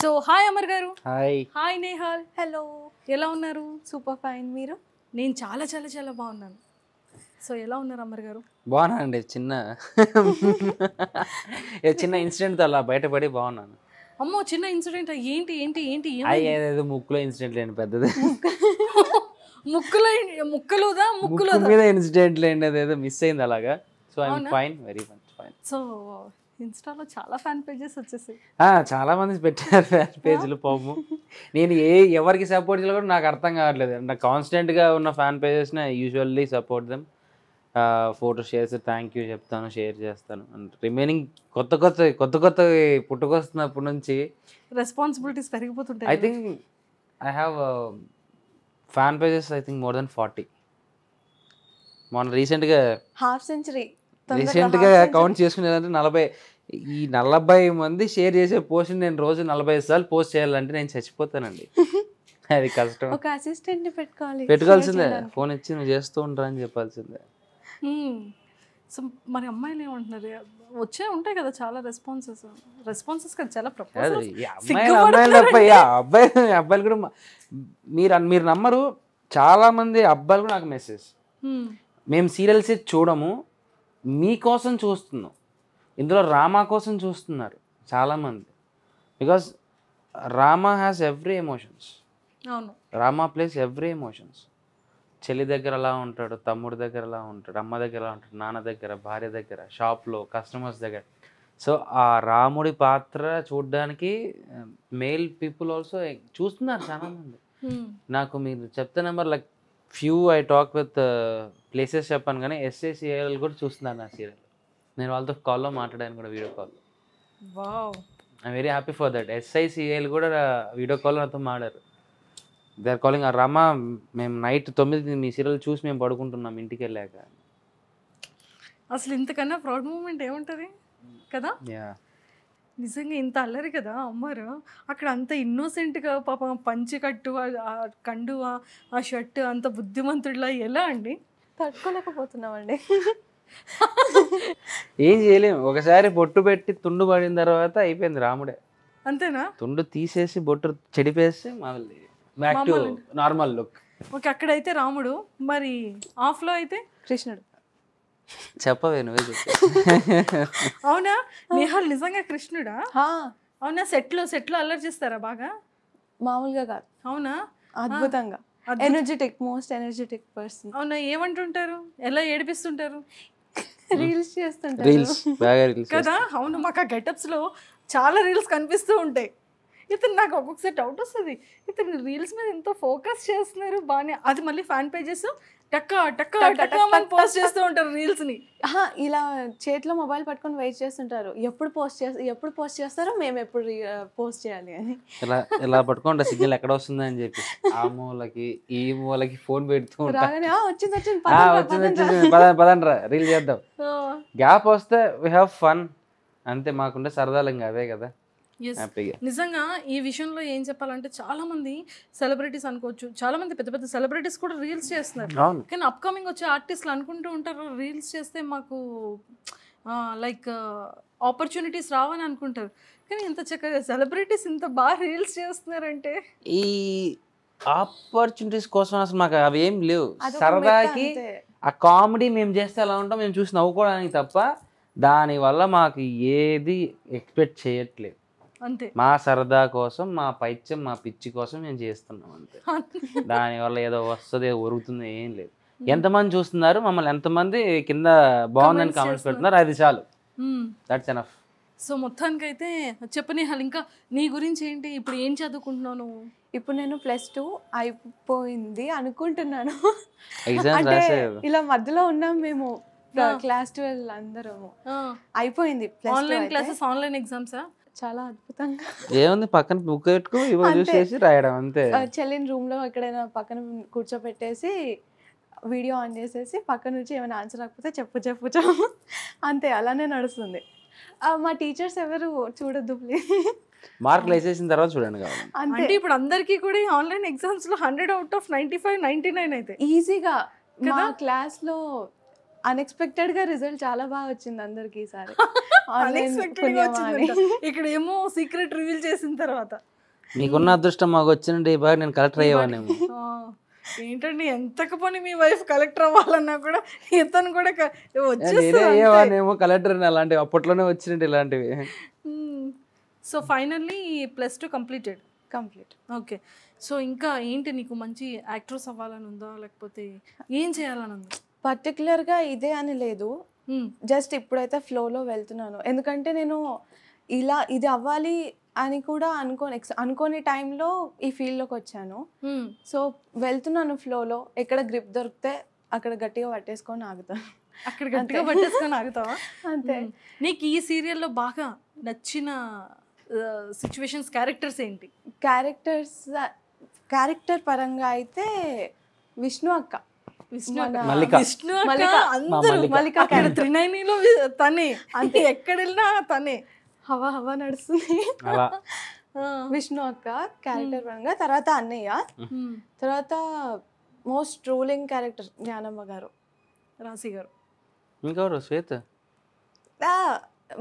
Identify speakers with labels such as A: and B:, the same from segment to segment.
A: So hi Amar గారు hi hi Nehal hello ఎలా ఉన్నారు సూపర్ ఫైన్ మీరు నేను చాలా చాలా చాలా బాగున్నాను సో ఎలా ఉన్నారు అమర్ గారు
B: బాగున్నానండి చిన్న చిన్న ఇన్సిడెంట్ అలా బయటపడి బాగున్నాను
A: అమ్మో చిన్న ఇన్సిడెంట్ ఏంటి ఏంటి ఏంటి
B: ఏంటి ముక్కులో ఇన్సిడెంట్ లేండి పెద్దది
A: ముక్కులో ముక్కులుదా ముక్కులో మీద
B: ఇన్సిడెంట్ లేండి అదేదో మిస్ అయింది అలాగా so I fine very much fine
A: so ఇన్స్టాలో చాలా ఫ్యాన్ పేజెస్ వచ్చేసాయి
B: చాలా మంది పెట్టారు ఫ్యాన్ పేజీలు పాపము నేను ఏ ఎవరికి సపోర్ట్ చేయాలి కూడా నాకు అర్థం కావట్లేదు నా కాన్స్టెంట్గా ఉన్న ఫ్యాన్ పేజెస్ని usually support them photo shares thank you చెప్తాను షేర్ చేస్తాను రిమైనింగ్ కొత్త కొత్త కొత్త కొత్త పుట్టుకొస్తున్నప్పటి నుంచి
A: రెస్పాన్సిబిలిటీస్ పెరిగిపోతుంటాయి I think
B: I have fan pages I think more than forty మొన్న రీసెంట్గా హాఫ్ సెంచరీ రీసెంట్గా కౌంట్ చేసుకునేదంటే నలభై ఈ నలభై మంది షేర్ చేసే పోస్ట్ నేను రోజు నలభై సార్లు పోస్ట్ చేయాలంటే నేను చచ్చిపోతానండి అది కష్టం
A: ఒక అసిస్టెంట్ పెట్టుకోవాలి పెట్టుకోవాల్సిందే
B: ఫోన్ ఇచ్చి నువ్వు చేస్తూ ఉంటా అని చెప్పాల్సిందే
A: సో మరి అమ్మాయిలు ఏమంటున్నారు వచ్చే ఉంటాయి కదా చాలా రెస్పాన్సెస్ రెస్పాన్సెస్ కదా చాలా అబ్బాయి
B: అబ్బాయిలు కూడా మీరు మీరు నమ్మరు చాలా మంది అబ్బాయిలు కూడా నాకు మెసేజ్ మేము సీరియల్స్ చూడము మీకోసం చూస్తున్నాం ఇందులో రామా కోసం చూస్తున్నారు చాలామంది because Rama has every emotions అవును రామా ప్లేస్ ఎవ్రీ ఎమోషన్స్ చెల్లి దగ్గర అలా ఉంటాడు తమ్ముడి దగ్గర అలా ఉంటాడు అమ్మ దగ్గర ఎలా ఉంటాడు నాన్న దగ్గర భార్య దగ్గర షాప్లో కస్టమర్స్ దగ్గర సో ఆ రాముడి పాత్ర చూడడానికి మేల్ పీపుల్ ఆల్సో చూస్తున్నారు చాలామంది hmm. నాకు మీరు చెప్తే number like few I talk with places చెప్పాను కానీ ఎస్ఏ సీరియల్ కూడా చూస్తున్నారు నా సీరియల్ నేను వాళ్ళతో కాల్లో మాట్లాడాను కూడా video call I'm very happy for that ఎస్ఐసిఐలు కూడా వీడియో కాల్ నాతో మాడారు దే ఆర్ కాలింగ్ రమ మేము నైట్ తొమ్మిది మీ సీరియల్ చూసి మేము పడుకుంటున్నాం ఇంటికి వెళ్ళాక
A: అసలు ఇంతకన్నా ప్రౌడ్ మూమెంట్ ఏముంటుంది కదా నిజంగా ఇంత అల్లరి కదా అమ్మారు అక్కడ అంత ఇన్నోసెంట్గా పాప పంచి కట్టు కండువా ఆ షర్ట్ అంత బుద్ధిమంతుడిలా ఎలా అండి తట్టుకోలేకపోతున్నామండి
B: ఏం చేయలేము ఒకసారి బొట్టు పెట్టి తుండు పడిన తర్వాత అయిపోయింది రాముడే అంతేనా తుండు తీసేసి బొట్టు చెడిపేసి మళ్ళీ back to normal look
A: okay అక్కడైతే రాముడు మరి ఆఫ్ లో అయితే కృష్ణుడు
B: చెప్పవే నువ్వే
A: అవునా నిహాల్ నిజంగా కృష్ణుడా అవునా సెట్లో సెట్లో అల్లరి చేస్తారా బాగా
C: మామూలుగా కాదు అవునా అద్భుతంగా ఎనర్జెటిక్ మోస్ట్
A: ఎనర్జెటిక్ పర్సన్ అవునా ఏమంటుంటారు ఎలా ఏడిపిస్తుంటారు రీల్స్ hmm. చేస్తుంటారు రీల్స్ బాగా రీల్స్ కదా అవును మాకు ఆ గెటప్స్ లో చాలా రీల్స్ కనిపిస్తూ ఉంటాయి ఇతను నాకు ఒక్కొక్కసారి డౌట్ వస్తుంది ఇతను రీల్స్ మీద ఎంతో ఫోకస్ చేస్తున్నారు బాగానే అది మళ్ళీ ఫ్యాన్ పేజెస్ పోస్ట్ చేస్తూ ఉంటారు రీల్స్ని ఇలా
C: చేతిలో మొబైల్ పట్టుకొని వెయిట్ చేస్తుంటారు ఎప్పుడు పోస్ట్ చేస్తారు ఎప్పుడు పోస్ట్ చేస్తారో మేము ఎప్పుడు పోస్ట్ చేయాలి అని
B: ఇలా ఇలా పట్టుకుంటా సిగ్నల్ ఎక్కడ వస్తుంది అని చెప్పి ఆ మూలకి ఈ మూలకి ఫోన్ పెడుతూ వచ్చింది
A: వచ్చింది పదండి
B: పదండి రీల్ చేద్దాం గ్యాప్ వస్తే వీ హ్యావ్ ఫన్ అంతే మాకుండే సరదాలు ఇంకా అదే కదా
A: నిజంగా ఈ విషయంలో ఏం చెప్పాలంటే చాలా మంది సెలబ్రిటీస్ అనుకోవచ్చు చాలా మంది పెద్ద పెద్ద సెలబ్రిటీస్ కూడా రీల్స్ చేస్తున్నారు కానీ అప్కమింగ్ వచ్చే ఆర్టిస్ట్లు అనుకుంటూ ఉంటారు రీల్స్ చేస్తే మాకు లైక్ ఆపర్చునిటీస్ రావని అనుకుంటారు కానీ ఇంత చక్కగా సెలబ్రిటీస్ ఇంత బాగా రీల్స్ చేస్తున్నారంటే
B: ఈ ఆపర్చునిటీస్ కోసం అసలు మాకు అవి ఏం లేవు సరదాకి ఆ కామెడీ మేము చేస్తే ఎలా ఉంటాం మేము చూసి నవ్వుకోవడానికి తప్ప దానివల్ల మాకు ఏది ఎక్స్పెక్ట్ చేయట్లేదు అంతే మా సరదా కోసం మా పైత్యం మా పిచ్చి కోసం మేము చేస్తున్నాం అంతే దానివల్ల ఏదో వస్తుంది ఒరుగుతుంది ఏం లేదు ఎంతమంది చూస్తున్నారు మమ్మల్ని ఎంతమంది కింద బాగుందని కామెంట్స్ పెడుతున్నారు అది చాలు దట్స్ ఎనఫ్
A: సో మొత్తానికి అయితే చెప్పనిహాలు ఇంకా నీ గురించి ఏంటి ఇప్పుడు ఏం చదువుకుంటున్నాను ఇప్పుడు నేను ప్లస్ టూ అయిపోయింది అనుకుంటున్నాను
B: ఇలా
C: మధ్యలో ఉన్నాం మేము క్లాస్ ట్వెల్వ్ అందరము అయిపోయింది ఆన్లైన్ క్లాసెస్
A: ఆన్లైన్ ఎగ్జామ్సా చాలా అద్భుతంగా
B: ఏముంది పక్కన బుక్ పెట్టుకో రాయడం అంతే
C: చెల్లిని రూమ్ లో ఎక్కడైనా పక్కన కూర్చోబెట్టేసి వీడియో ఆన్ చేసేసి పక్క నుంచి ఏమైనా ఆన్సర్ రాకపోతే చెప్పు చెప్పు చెప్పు అంతే
A: అలానే నడుస్తుంది మా టీచర్స్ ఎవరు చూడొద్దు
B: మార్కులు వేసేసిన తర్వాత చూడండి
A: అంటే ఇప్పుడు అందరికీ కూడా ఆన్లైన్ ఎగ్జామ్స్ లో hundred out of ninety five ninety nine అయితే ఈజీగా మా క్లాస్ లో అన్ఎక్స్పెక్టెడ్ గా
C: రిజల్ట్ చాలా బాగా వచ్చింది అందరికి ఈసారి
A: ఇక్కడ ఏమో సీక్రెట్ రివీల్ చేసిన తర్వాత
B: మీకున్న అదృష్టం మాకు వచ్చినండి బాగా నేను కలెక్టర్ అయ్యేవానేమో
A: ఏంటండి ఎంతకు పని మీ వైఫ్ కలెక్టర్ అవ్వాలన్నా కూడా ఇతను కూడా అయ్యేవాడినేమో
B: కలెక్టర్ అలాంటివి అప్పట్లోనే వచ్చినండి ఇలాంటివి
A: so finally plus two completed complete okay so ఇంకా ఏంటి నీకు మంచి యాక్ట్రెస్ అవ్వాలని ఉందా లేకపోతే ఏం చేయాలని ఉందా
C: పర్టికులర్గా ఇదే అని లేదు Hmm. జస్ట్ ఇప్పుడైతే ఫ్లోలో వెళ్తున్నాను ఎందుకంటే నేను ఇలా ఇది అవ్వాలి అని కూడా అనుకోని అనుకోని టైంలో ఈ ఫీల్డ్లోకి వచ్చాను hmm. సో వెళ్తున్నాను ఫ్లోలో ఎక్కడ గ్రిప్ దొరికితే అక్కడ గట్టిగా పట్టేసుకొని ఆగుతాను అక్కడ గట్టిగా పట్టేసుకొని
A: ఆగుతావా అంతే hmm. నీకు ఈ సీరియల్లో బాగా నచ్చిన సిచ్యువేషన్స్ క్యారెక్టర్స్ ఏంటి క్యారెక్టర్స్ క్యారెక్టర్ పరంగా అయితే విష్ణు అక్క విష్ణు అక్కడ త్రినైనిలో తనే అంటే ఎక్కడ వెళ్ళినా తనే హవా హవా నడుస్తుంది
C: విష్ణు అక్క క్యారెక్టర్ పరంగా తర్వాత అన్నయ్య తర్వాత మోస్ట్ రూలింగ్ క్యారెక్టర్ జ్ఞానమ్మ గారు రాశి గారు
B: ఇంకెవరు శ్వేత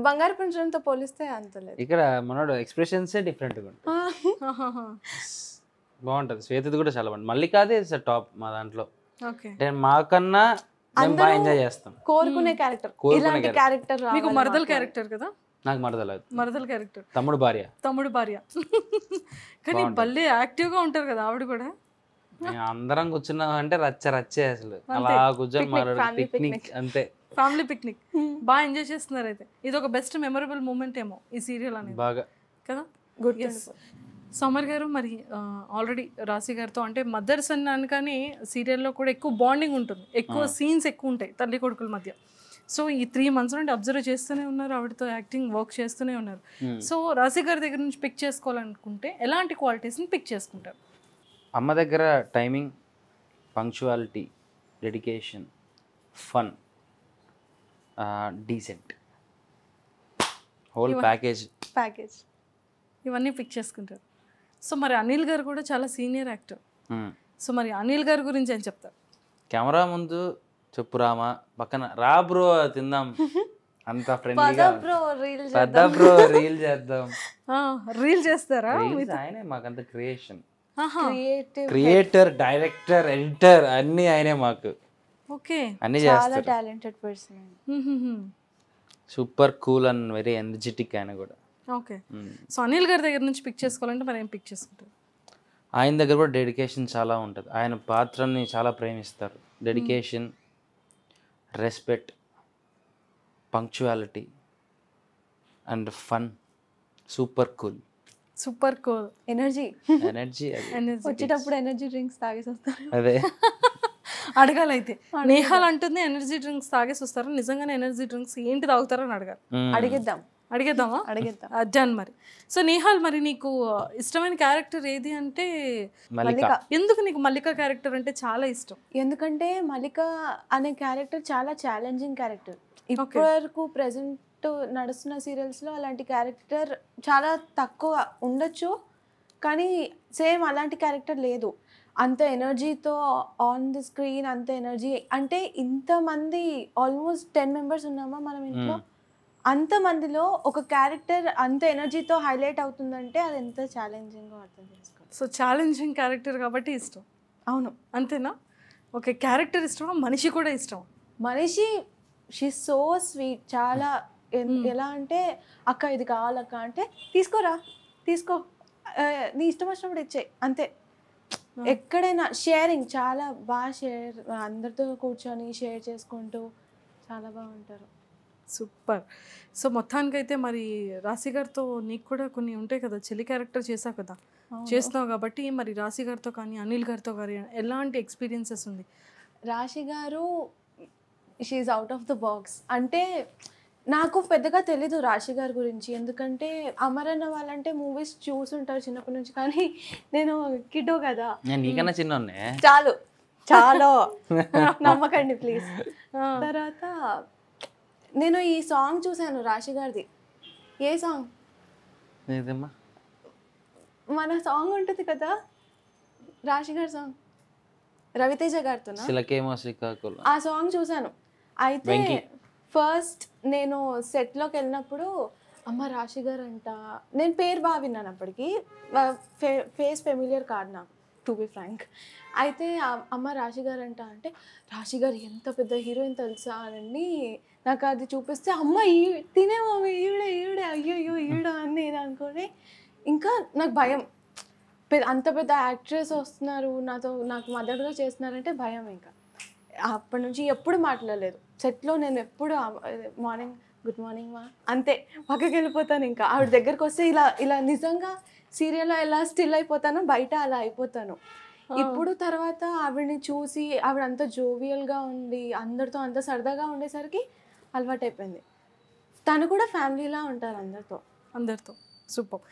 C: బంగారు పంచడంతో పోలిస్తే అంత లేదు
B: ఇక్కడ మనోడు ఎక్స్ప్రెషన్స్ డిఫరెంట్ బాగుంటుంది శ్వేతది కూడా చాలా బాగుంటుంది మల్లికాదే టాప్ మా దాంట్లో నేను మాకన్నా మేము బాగా ఎంజాయ్ చేస్తాం
A: కోరుకునే క్యారెక్టర్ ఇలాంటి క్యారెక్టర్ మీకు మరదల క్యారెక్టర్ కదా నాకు మరదల మరదల క్యారెక్టర్ తమ్ముడు భార్య తమ్ముడు భార్య కానీ భలే గా ఉంటారు కదా ఆవిడ కూడా
B: అందరం కూర్చున్నాం అంటే రచ్చ రచ్చే అసలు అలా కూర్చొని పిక్నిక్ అంతే
A: ఫ్యామిలీ పిక్నిక్ hmm. బాగా ఎంజాయ్ చేస్తున్నారు అయితే ఇది ఒక బెస్ట్ మెమొరబుల్ మూమెంట్ ఏమో ఈ సీరియల్ అనేది బాగా కదా గుడ్ సోమర్ గారు మరి ఆల్రెడీ రాశి గారితో అంటే మదర్స్ అన్నాను కానీ సీరియల్లో కూడా ఎక్కువ బాండింగ్ ఉంటుంది ఎక్కువ సీన్స్ ఎక్కువ ఉంటాయి తల్లి కొడుకుల మధ్య సో ఈ త్రీ మంత్స్ నుండి అబ్జర్వ్ చేస్తూనే ఉన్నారు ఆవిడతో యాక్టింగ్ వర్క్ చేస్తూనే ఉన్నారు సో రాశి గారి దగ్గర నుంచి పిక్ చేసుకోవాలనుకుంటే ఎలాంటి క్వాలిటీస్ని పిక్ చేసుకుంటారు
B: అమ్మ దగ్గర timing punctuality dedication fun decent whole package
A: package ఇవన్నీ పిక్ చేసుకుంటారు సో మరి అనిల్ గారు కూడా చాలా సీనియర్ యాక్టర్ సో మరి అనిల్ గారి గురించి అని చెప్తారు
B: కెమెరా ముందు చెప్పు రామా పక్కన రా బ్రో తిందాం అంత ఫ్రెండ్లీగా పద బ్రో రీల్ చేద్దాం
A: రీల్ చేస్తారా ఆయనే
B: అంత క్రియేషన్ క్రియేటర్ డైరెక్టర్ ఎడిటర్ అన్ని ఆయనే మాకు
A: ఓకే అన్ని చేస్తారు talented person
B: super cool and very energetic ఆయన కూడా
A: ఓకే సో అనిల్ గారి దగ్గర నుంచి పిక్ చేసుకోవాలంటే మరి ఏం పిక్ చేసుకుంటారు
B: ఆయన దగ్గర కూడా డెడికేషన్ చాలా ఉంటుంది ఆయన పాత్రని చాలా ప్రేమిస్తారు dedication respect punctuality and fun super cool
A: super cool energy energy వచ్చేటప్పుడు ఎనర్జీ డ్రింక్స్ తాగేసి వస్తారు అదే అడగాలి అయితే నేహాలు అంటుంది ఎనర్జీ డ్రింక్స్ తాగేసి వస్తారు నిజంగానే ఎనర్జీ డ్రింక్స్ ఏంటి తాగుతారని అడగాలి అడిగిద్దాం అడిగేద్దామా అడిగేద్దాం అడ్డాను మరి సో నిహాల్ మరి నీకు ఇష్టమైన క్యారెక్టర్ ఏది అంటే మల్లిక ఎందుకు నీకు మల్లిక క్యారెక్టర్ అంటే చాలా ఇష్టం
C: ఎందుకంటే మల్లిక అనే క్యారెక్టర్ చాలా ఛాలెంజింగ్ క్యారెక్టర్ ఇప్పటివరకు ప్రెసెంట్ నడుస్తున్న సీరియల్స్లో అలాంటి క్యారెక్టర్ చాలా తక్కువ ఉండొచ్చు కానీ సేమ్ అలాంటి క్యారెక్టర్ లేదు అంత ఎనర్జీతో ఆన్ ది స్క్రీన్ అంత ఎనర్జీ అంటే ఇంతమంది ఆల్మోస్ట్ టెన్ మెంబర్స్ ఉన్నామా మనం ఇంట్లో అంతమందిలో ఒక క్యారెక్టర్ అంత ఎనర్జీతో హైలైట్ అవుతుందంటే అది ఎంత ఛాలెంజింగ్ అర్థం
A: చేసుకోవాలి సో ఛాలెంజింగ్ క్యారెక్టర్ కాబట్టి ఇష్టం అవును అంతేనా ఓకే క్యారెక్టర్ ఇష్టం మనిషి కూడా ఇష్టం మనిషి షీ సో స్వీట్ చాలా
C: hmm. ఎలా అంటే అక్క ఇది కావాలక్క అంటే తీసుకోరా తీసుకో నీ ఇష్టం వచ్చినప్పుడు ఇచ్చే అంతే hmm. ఎక్కడైనా షేరింగ్ చాలా బాగా షేర్ అందరితో కూర్చొని షేర్ చేసుకుంటూ చాలా బాగుంటారు
A: సూపర్ సో మొత్తానికైతే మరి రాశి గారితో నీకు కూడా కొన్ని ఉంటాయి కదా చెల్లి క్యారెక్టర్ చేసా కదా చేస్తున్నావు కాబట్టి మరి రాశి గారితో కానీ అనిల్ గారితో కానీ ఎలాంటి ఎక్స్పీరియన్సెస్ ఉంది Rashi garu she out of the box అంటే
C: నాకు పెద్దగా తెలీదు రాశి గారి గురించి ఎందుకంటే అమరన్న వాళ్ళంటే మూవీస్ చూసుంటారు చిన్నప్పటి నుంచి కానీ నేను కిడో కదా నీకన్నా చిన్న చాలు
B: చాలా
C: నమ్మకండి ప్లీజ్ తర్వాత నేను ఈ సాంగ్ చూశాను రాశి గారిది ఏ సాంగ్ మన సాంగ్ ఉంటుంది కదా రాశి గారి సాంగ్ రవితేజ
B: గారితో ఆ
C: సాంగ్ చూశాను అయితే ఫస్ట్ నేను సెట్లోకి వెళ్ళినప్పుడు అమ్మ రాశి గారు అంట నేను పేరు బాగా విన్నాను అప్పటికి ఫే- ఫేస్ ఫెమిలియర్ కాదు నాకు టు బి ఫ్రాంక్ అయితే అమ్మ రాశి గారు అంట అంటే రాశి గారు ఎంత పెద్ద హీరోయిన్ తెలుసా అని నాకు అది చూపిస్తే అమ్మ ఈ తినే ఈడే ఈడే ఈవిడే అయ్యో ఈవిడ అని నేను ఇంకా నాకు భయం అంత పెద్ద యాక్ట్రెస్ వస్తున్నారు నాతో నాకు మదర్గా చేస్తున్నారంటే భయం ఇంకా అప్పటి నుంచి ఎప్పుడు మాట్లాడలేదు సెట్లో నేను ఎప్పుడు మార్నింగ్ గుడ్ మార్నింగ్ మా అంతే పక్కకి వెళ్ళిపోతాను ఇంకా ఆవిడ దగ్గరకు వస్తే ఇలా ఇలా నిజంగా సీరియల్లో ఎలా స్టిల్ అయిపోతానో బయట అలా అయిపోతాను ఇప్పుడు తర్వాత ఆవిడని చూసి ఆవిడ అంత జోవియల్గా ఉండి అందరితో అంత సరదాగా ఉండేసరికి అలవాటైపోయింది తను కూడా ఫ్యామిలీలా ఉంటారు అందరితో అందరితో సూపర్